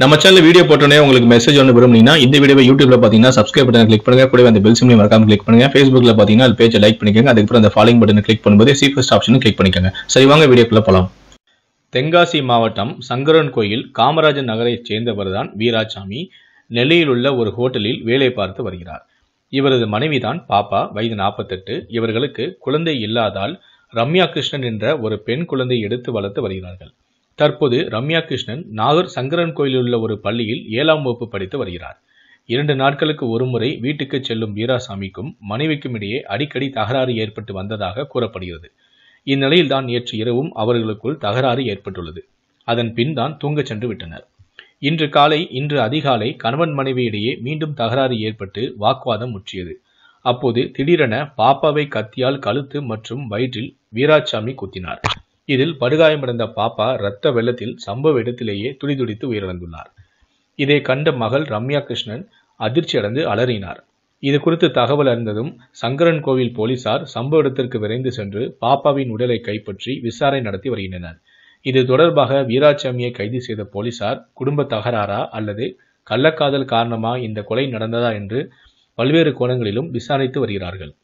நம்ம channel video போட்டோன்னே உங்களுக்கு மெசேஜ் ஒன்று விரும்புனீங்கன்னா இந்த வீடியோ யூடியூப்ல பார்த்தீங்கன்னா சப்ஸ்கிரைப் பட்டன் கிளிக் பண்ணுங்க கூட அந்த பெல் சிம்லையும் மறக்காம கிளிக் பண்ணுங்க ஃபேஸ்புக்ல பார்த்தீங்கன்னா அது பேஜை லைக் பண்ணிக்கோங்க அதுக்கப்புறம் அந்த ஃபாலோயிங் பட்டன் கிளிக் பண்ணும்போது சி ஃபர்ஸ்ட் ஆப்ஷனும் கிளிக் பண்ணிக்கோங்க சரி வாங்க வீடியோக்குள்ள போகலாம் தென்காசி மாவட்டம் சங்கரன் கோயில் காமராஜர் நகரை சேர்ந்தவர் தான் வீராசாமி நெல்லையில் உள்ள ஒரு ஹோட்டலில் வேலை பார்த்து வருகிறார் இவரது மனைவிதான் பாப்பா வயது நாற்பத்தெட்டு இவர்களுக்கு குழந்தை இல்லாதால் ரம்யா கிருஷ்ணன் என்ற ஒரு பெண் குழந்தையை எடுத்து வளர்த்து வருகிறார்கள் தற்போது ரம்யா கிருஷ்ணன் நாகூர் சங்கரன் கோயிலில் உள்ள ஒரு பள்ளியில் ஏழாம் வகுப்பு படித்து வருகிறார் இரண்டு நாட்களுக்கு ஒருமுறை வீட்டுக்கு செல்லும் வீராசாமிக்கும் மனைவிக்கும் இடையே அடிக்கடி தகராறு ஏற்பட்டு வந்ததாக கூறப்படுகிறது இந்நிலையில் தான் நேற்று இரவும் அவர்களுக்குள் தகராறு ஏற்பட்டுள்ளது அதன் பின் தான் தூங்கச் சென்று விட்டனர் இன்று காலை இன்று அதிகாலை கணவன் மனைவியிடையே மீண்டும் தகராறு ஏற்பட்டு வாக்குவாதம் முற்றியது அப்போது திடீரென பாப்பாவை கத்தியால் கழுத்து மற்றும் வயிற்றில் வீராசாமி குத்தினார் இதில் படுகாயமடைந்த பாப்பா இரத்த வெள்ளத்தில் சம்பவ இடத்திலேயே துடிதுடித்து உயிரிழந்துள்ளார் இதை கண்ட மகள் ரம்யா கிருஷ்ணன் அதிர்ச்சி அடைந்து அலறினார் இது குறித்து தகவல் அறிந்ததும் சங்கரன் கோவில் போலீசார் சம்பவ இடத்திற்கு விரைந்து சென்று பாப்பாவின் உடலை கைப்பற்றி விசாரணை நடத்தி வருகின்றனர் இது தொடர்பாக வீராசாமியை கைது செய்த போலீசார் குடும்ப தகராறா அல்லது கள்ளக்காதல் காரணமா இந்த கொலை நடந்ததா என்று பல்வேறு கோணங்களிலும் விசாரித்து வருகிறார்கள்